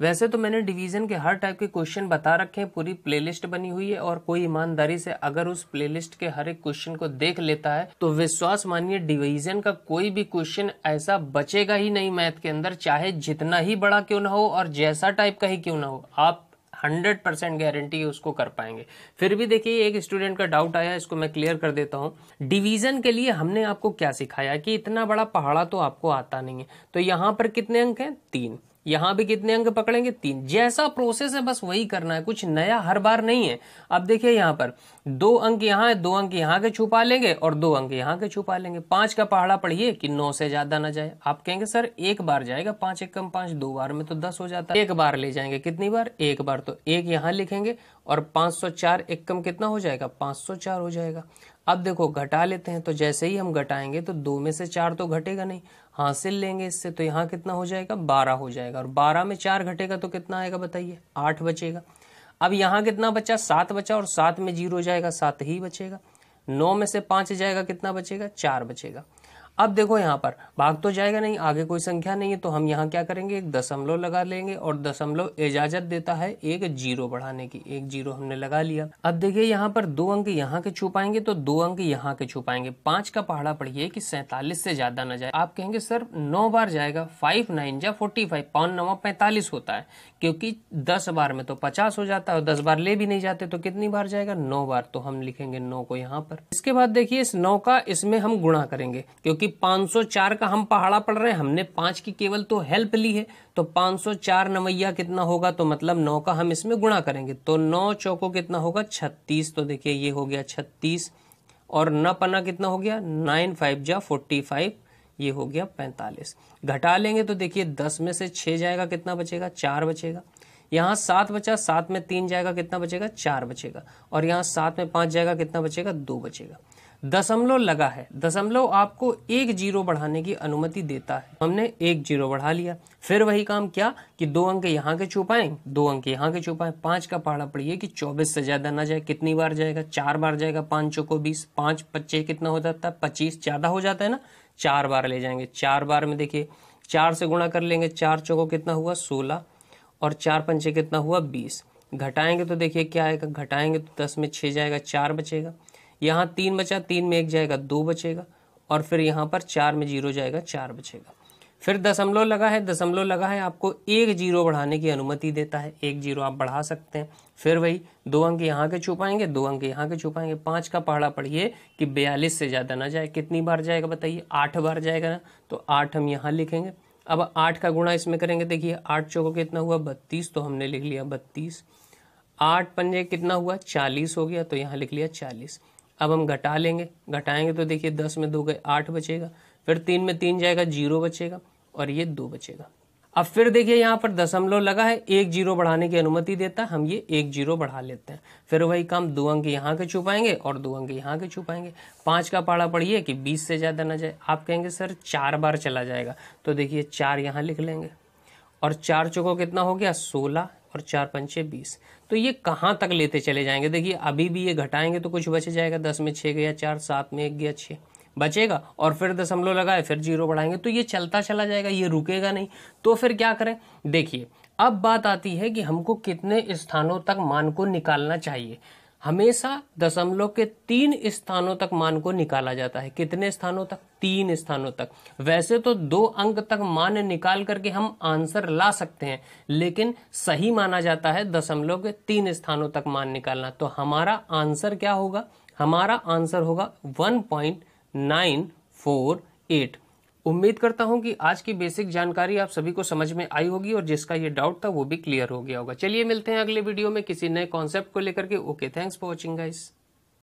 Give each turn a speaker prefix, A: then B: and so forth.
A: वैसे तो मैंने डिवीज़न के हर टाइप के क्वेश्चन बता रखे हैं पूरी प्लेलिस्ट बनी हुई है और कोई ईमानदारी से अगर उस प्लेलिस्ट के हर एक क्वेश्चन को देख लेता है तो विश्वास मानिए डिवीज़न का कोई भी क्वेश्चन ऐसा बचेगा ही नहीं मैथ के अंदर चाहे जितना ही बड़ा क्यों ना हो और जैसा टाइप का ही क्यों ना हो आप हंड्रेड परसेंट गारंटी उसको कर पाएंगे फिर भी देखिए एक स्टूडेंट का डाउट आया इसको मैं क्लियर कर देता हूं डिवीजन के लिए हमने आपको क्या सिखाया कि इतना बड़ा पहाड़ा तो आपको आता नहीं है तो यहाँ पर कितने अंक हैं तीन यहां भी कितने अंक पकड़ेंगे तीन जैसा प्रोसेस है बस वही करना है कुछ नया हर बार नहीं है अब देखिए यहां पर दो अंक यहां है दो अंक यहां के छुपा लेंगे और दो अंक यहां के छुपा लेंगे पांच का पहाड़ा पढ़िए कि नौ से ज्यादा ना जाए आप कहेंगे सर एक बार जाएगा पांच एक कम पांच दो बार में तो दस हो जाता है एक बार ले जाएंगे कितनी बार एक बार तो एक यहां लिखेंगे और 504 एकम कितना हो जाएगा 504 हो जाएगा अब देखो घटा लेते हैं तो जैसे ही हम घटाएंगे तो दो में से चार तो घटेगा नहीं हासिल लेंगे इससे तो यहाँ कितना हो जाएगा बारह हो जाएगा और बारह में चार घटेगा तो कितना आएगा बताइए आठ बचेगा अब यहाँ कितना बचा सात बचा और सात में जीरो जाएगा सात ही बचेगा नौ में से पाँच जाएगा कितना बचेगा चार बचेगा अब देखो यहाँ पर भाग तो जाएगा नहीं आगे कोई संख्या नहीं है तो हम यहाँ क्या करेंगे एक दशमलव लगा लेंगे और दशमलव इजाजत देता है एक जीरो बढ़ाने की एक जीरो हमने लगा लिया अब देखिए यहाँ पर दो अंक यहाँ के छुपाएंगे तो दो अंक यहाँ के छुपाएंगे पांच का पहाड़ा पढ़िए कि सैतालीस से ज्यादा ना जाए आप कहेंगे सर नौ बार जाएगा फाइव नाइन जा फोर्टी फाइव पाउन नवा पैंतालीस होता है क्योंकि दस बार में तो पचास हो जाता है और दस बार ले भी नहीं जाते तो कितनी बार जाएगा नौ बार तो हम लिखेंगे नौ को यहाँ पर इसके बाद देखिए इस नौ का इसमें हम गुणा करेंगे क्योंकि 504 का हम पहाड़ा पढ़ रहे हैं हमने पांच की केवल तो हेल्प ली है तो 504 चार नवैया कितना होगा तो मतलब नौ का हम इसमें गुणा करेंगे तो नौ चौको कितना होगा छत्तीस तो देखिए ये हो गया छत्तीस और न पना कितना हो गया नाइन फाइव जा फोर्टी फाइव ये हो गया पैंतालीस घटा लेंगे तो देखिए दस में से छः जाएगा कितना बचेगा चार बचेगा यहाँ सात बचा सात में तीन जाएगा कितना बचेगा चार बचेगा और यहाँ सात में पाँच जाएगा कितना बचेगा दो बचेगा दशमलव लगा है दशमलव आपको एक जीरो बढ़ाने की अनुमति देता है हमने एक जीरो बढ़ा लिया फिर वही काम क्या कि दो अंक यहाँ के छुपाएं दो अंक यहाँ के छुपाएं पांच का पहाड़ा पड़िए कि चौबीस से ज्यादा ना जाए कितनी बार जाएगा चार बार जाएगा पांच चौको बीस पांच पच्चे कितना हो जाता है पच्चीस ज्यादा हो जाता है ना चार बार ले जाएंगे चार बार में देखिए चार से गुणा कर लेंगे चार चौको कितना हुआ सोलह और चार पंचे कितना हुआ बीस घटाएंगे तो देखिए क्या आएगा घटाएंगे तो दस में छः जाएगा चार बचेगा यहाँ तीन बचा तीन में एक जाएगा दो बचेगा और फिर यहाँ पर चार में जीरो जाएगा चार बचेगा फिर दशमलव लगा है दशमलव लगा है आपको एक जीरो बढ़ाने की अनुमति देता है एक जीरो आप बढ़ा सकते हैं फिर वही दो अंक यहाँ के छुपाएंगे दो अंक यहाँ के छुपाएंगे पाँच का पहाड़ा पढ़िए कि बयालीस से ज़्यादा ना जाए कितनी बार जाएगा बताइए आठ बार जाएगा ना तो आठ हम यहाँ लिखेंगे अब आठ का गुणा इसमें करेंगे देखिए आठ चौको कितना हुआ बत्तीस तो हमने लिख लिया बत्तीस आठ पंजे कितना हुआ चालीस हो गया तो यहाँ लिख लिया चालीस अब हम घटा लेंगे घटाएंगे तो देखिए दस में दो गए आठ बचेगा फिर तीन में तीन जाएगा जीरो बचेगा और ये दो बचेगा अब फिर देखिए यहाँ पर दशमलव लगा है एक जीरो बढ़ाने की अनुमति देता है हम ये एक जीरो बढ़ा लेते हैं फिर वही काम दो अंक यहाँ के छुपाएंगे और दो अंक यहाँ के छुपाएंगे पाँच का पाड़ा पढ़िए कि बीस से ज़्यादा ना जाए आप कहेंगे सर चार बार चला जाएगा तो देखिए चार यहाँ लिख लेंगे और चार चौको कितना हो गया सोलह और चार पंचे बीस तो ये कहाँ तक लेते चले जाएंगे देखिए अभी भी ये घटाएंगे तो कुछ बच जाएगा दस में छः गया चार सात में एक गया छः बचेगा और फिर दशमलव लगाए फिर जीरो बढ़ाएंगे तो ये चलता चला जाएगा ये रुकेगा नहीं तो फिर क्या करें देखिए अब बात आती है कि हमको कितने स्थानों तक मान को निकालना चाहिए हमेशा दशमलव के तीन स्थानों तक मान को निकाला जाता है कितने स्थानों तक तीन स्थानों तक वैसे तो दो अंक तक मान निकाल करके हम आंसर ला सकते हैं लेकिन सही माना जाता है दशमलव के तीन स्थानों तक मान निकालना तो हमारा आंसर क्या होगा हमारा आंसर होगा one point nine four eight उम्मीद करता हूं कि आज की बेसिक जानकारी आप सभी को समझ में आई होगी और जिसका ये डाउट था वो भी क्लियर हो गया होगा चलिए मिलते हैं अगले वीडियो में किसी नए कॉन्सेप्ट को लेकर के okay thanks for watching guys